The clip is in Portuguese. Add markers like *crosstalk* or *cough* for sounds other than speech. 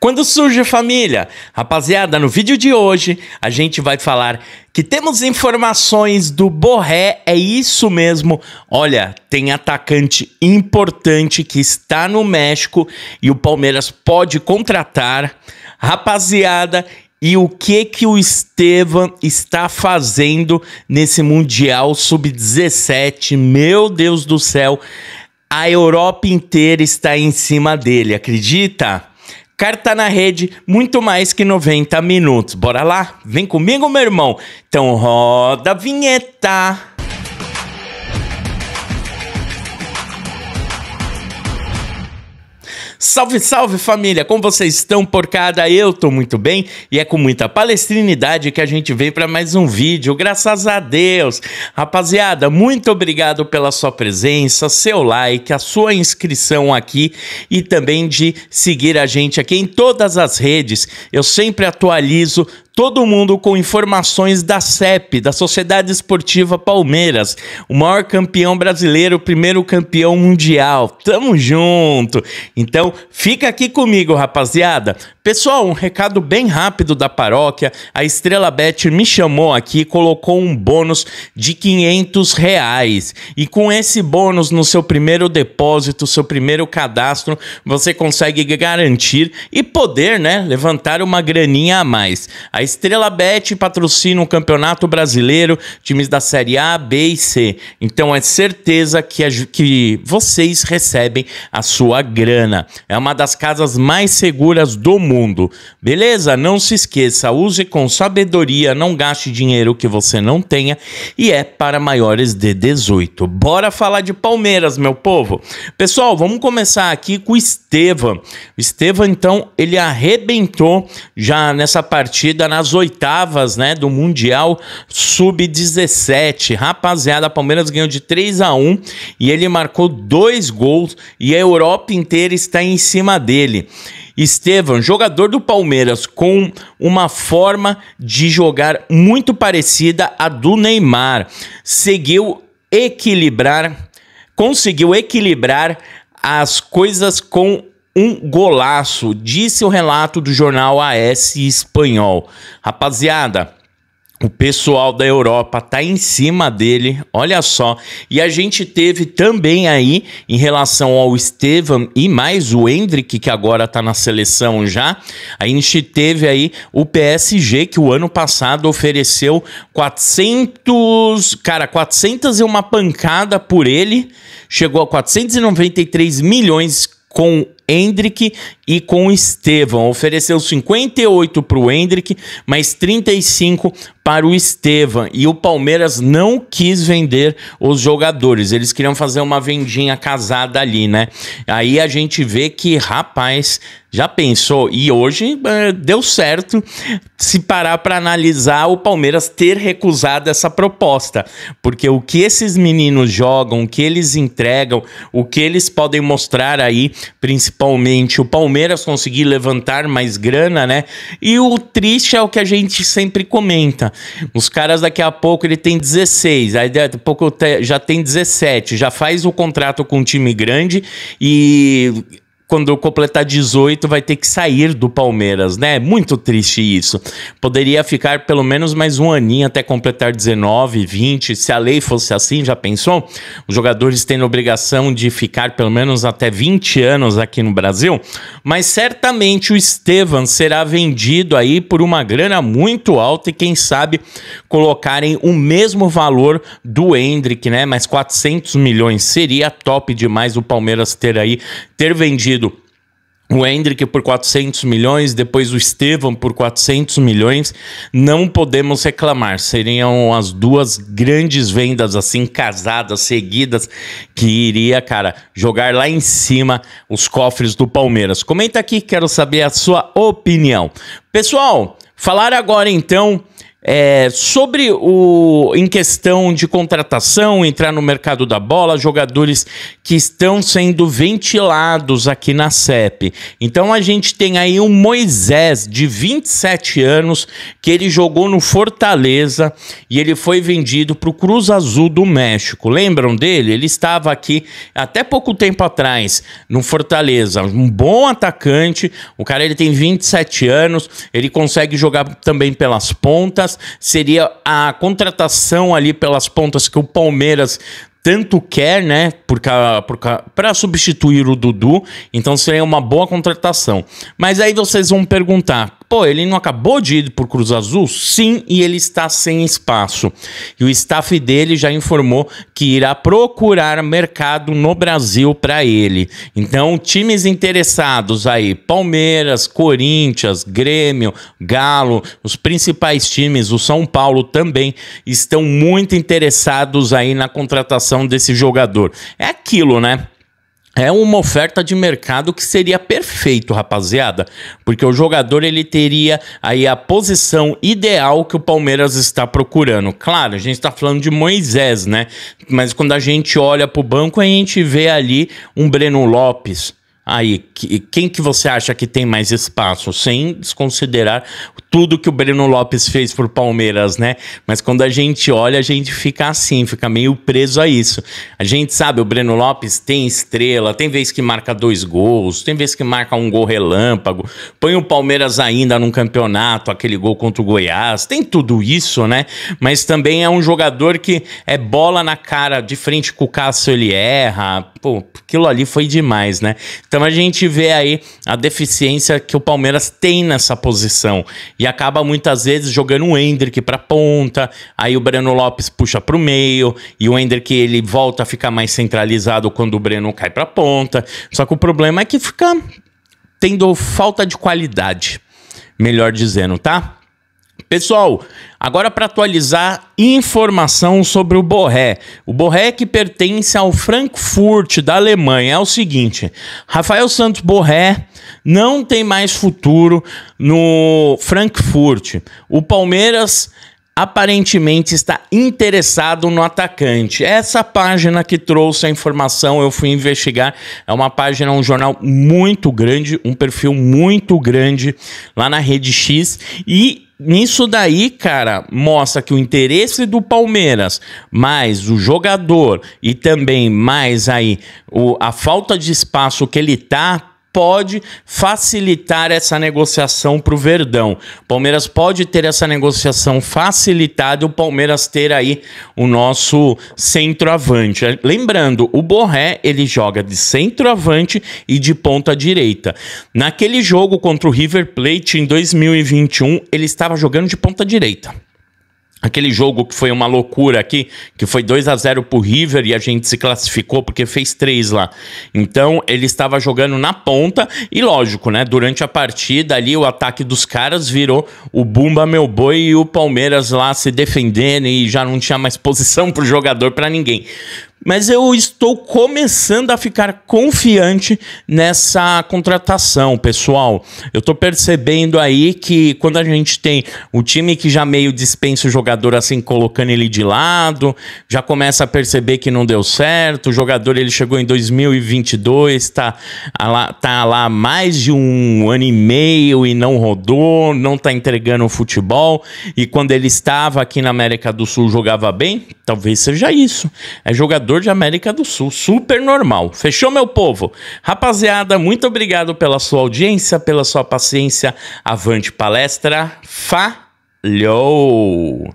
Quando surge família? Rapaziada, no vídeo de hoje a gente vai falar que temos informações do Borré, é isso mesmo. Olha, tem atacante importante que está no México e o Palmeiras pode contratar. Rapaziada, e o que que o Estevam está fazendo nesse Mundial Sub-17? Meu Deus do céu, a Europa inteira está em cima dele, acredita? Carta na rede, muito mais que 90 minutos. Bora lá? Vem comigo, meu irmão. Então roda a vinheta. Salve, salve família! Como vocês estão, porcada? Eu tô muito bem e é com muita palestrinidade que a gente vem para mais um vídeo, graças a Deus! Rapaziada, muito obrigado pela sua presença, seu like, a sua inscrição aqui e também de seguir a gente aqui em todas as redes. Eu sempre atualizo Todo mundo com informações da CEP, da Sociedade Esportiva Palmeiras, o maior campeão brasileiro, o primeiro campeão mundial. Tamo junto. Então, fica aqui comigo, rapaziada. Pessoal, um recado bem rápido da paróquia. A Estrela Bet me chamou aqui e colocou um bônus de 500 reais. E com esse bônus no seu primeiro depósito, seu primeiro cadastro, você consegue garantir e poder, né, levantar uma graninha a mais. A Estrela Bet patrocina o um Campeonato Brasileiro, times da Série A, B e C. Então é certeza que, a, que vocês recebem a sua grana. É uma das casas mais seguras do mundo mundo. Beleza? Não se esqueça, use com sabedoria, não gaste dinheiro que você não tenha e é para maiores de 18. Bora falar de Palmeiras, meu povo. Pessoal, vamos começar aqui com o Estevam. O Estevam, então, ele arrebentou já nessa partida nas oitavas, né, do Mundial Sub-17. Rapaziada, Palmeiras ganhou de 3 a 1 e ele marcou dois gols e a Europa inteira está em cima dele. Estevam, jogador do Palmeiras com uma forma de jogar muito parecida à do Neymar, seguiu equilibrar, conseguiu equilibrar as coisas com um golaço, disse o relato do jornal AS espanhol. Rapaziada, o pessoal da Europa tá em cima dele, olha só. E a gente teve também aí em relação ao Estevam e mais o Hendrick, que agora tá na seleção já. A gente teve aí o PSG, que o ano passado ofereceu 400, cara, 400 e uma pancada por ele. Chegou a 493 milhões com Hendrick e com o Estevão. Ofereceu 58 para o Hendrick, mas 35 para o Estevão. E o Palmeiras não quis vender os jogadores. Eles queriam fazer uma vendinha casada ali, né? Aí a gente vê que, rapaz, já pensou? E hoje é, deu certo se parar para analisar o Palmeiras ter recusado essa proposta, porque o que esses meninos jogam, o que eles entregam, o que eles podem mostrar aí, principalmente principalmente o Palmeiras conseguir levantar mais grana, né? E o triste é o que a gente sempre comenta. Os caras daqui a pouco ele tem 16, aí daqui a pouco já tem 17, já faz o contrato com um time grande e quando completar 18, vai ter que sair do Palmeiras, né? É muito triste isso. Poderia ficar pelo menos mais um aninho até completar 19, 20. Se a lei fosse assim, já pensou? Os jogadores têm obrigação de ficar pelo menos até 20 anos aqui no Brasil. Mas certamente o Estevam será vendido aí por uma grana muito alta e quem sabe colocarem o mesmo valor do Hendrick, né? Mais 400 milhões seria top demais o Palmeiras ter aí, ter vendido o Hendrick por 400 milhões, depois o Estevam por 400 milhões, não podemos reclamar. Seriam as duas grandes vendas assim casadas, seguidas, que iria, cara, jogar lá em cima os cofres do Palmeiras. Comenta aqui, quero saber a sua opinião. Pessoal, falar agora então é, sobre o em questão de contratação, entrar no mercado da bola, jogadores que estão sendo ventilados aqui na CEP. Então a gente tem aí um Moisés de 27 anos que ele jogou no Fortaleza e ele foi vendido para o Cruz Azul do México. Lembram dele? Ele estava aqui até pouco tempo atrás no Fortaleza, um bom atacante. O cara ele tem 27 anos, ele consegue jogar também pelas pontas seria a contratação ali pelas pontas que o Palmeiras tanto quer, né, para substituir o Dudu, então seria uma boa contratação. Mas aí vocês vão perguntar, Pô, ele não acabou de ir por Cruz Azul? Sim, e ele está sem espaço. E o staff dele já informou que irá procurar mercado no Brasil para ele. Então, times interessados aí: Palmeiras, Corinthians, Grêmio, Galo, os principais times, o São Paulo também estão muito interessados aí na contratação desse jogador. É aquilo, né? É uma oferta de mercado que seria perfeito, rapaziada, porque o jogador ele teria aí a posição ideal que o Palmeiras está procurando. Claro, a gente está falando de Moisés, né? Mas quando a gente olha para o banco, a gente vê ali um Breno Lopes, aí, que, quem que você acha que tem mais espaço? Sem desconsiderar tudo que o Breno Lopes fez por Palmeiras, né? Mas quando a gente olha, a gente fica assim, fica meio preso a isso. A gente sabe, o Breno Lopes tem estrela, tem vez que marca dois gols, tem vez que marca um gol relâmpago, põe o Palmeiras ainda num campeonato, aquele gol contra o Goiás, tem tudo isso, né? Mas também é um jogador que é bola na cara, de frente com o Cássio ele erra, pô, aquilo ali foi demais, né? Então a gente vê aí a deficiência que o Palmeiras tem nessa posição e acaba muitas vezes jogando o Hendrick para ponta, aí o Breno Lopes puxa para o meio e o Hendrick ele volta a ficar mais centralizado quando o Breno cai para ponta. Só que o problema é que fica tendo falta de qualidade, melhor dizendo, tá? Pessoal, agora para atualizar informação sobre o Borré. O Borré que pertence ao Frankfurt da Alemanha é o seguinte: Rafael Santos Borré não tem mais futuro no Frankfurt. O Palmeiras aparentemente está interessado no atacante. Essa página que trouxe a informação, eu fui investigar, é uma página, um jornal muito grande, um perfil muito grande lá na Rede X e Nisso daí, cara, mostra que o interesse do Palmeiras, mais o jogador e também mais aí o, a falta de espaço que ele tá pode facilitar essa negociação para o Verdão. Palmeiras pode ter essa negociação facilitada e o Palmeiras ter aí o nosso centroavante. Lembrando, o Borré ele joga de centroavante e de ponta direita. Naquele jogo contra o River Plate em 2021, ele estava jogando de ponta direita. Aquele jogo que foi uma loucura aqui, que foi 2 a 0 pro River e a gente se classificou porque fez 3 lá. Então, ele estava jogando na ponta e lógico, né, durante a partida ali o ataque dos caras virou o Bumba meu boi e o Palmeiras lá se defendendo e já não tinha mais *laughs* posição pro jogador para ninguém mas eu estou começando a ficar confiante nessa contratação, pessoal. Eu estou percebendo aí que quando a gente tem o time que já meio dispensa o jogador assim, colocando ele de lado, já começa a perceber que não deu certo. O jogador ele chegou em 2022, está lá, tá lá mais de um ano e meio e não rodou, não está entregando futebol. E quando ele estava aqui na América do Sul jogava bem, talvez seja isso. É jogador interior de América do Sul. Super normal. Fechou, meu povo? Rapaziada, muito obrigado pela sua audiência, pela sua paciência. Avante palestra. Falhou!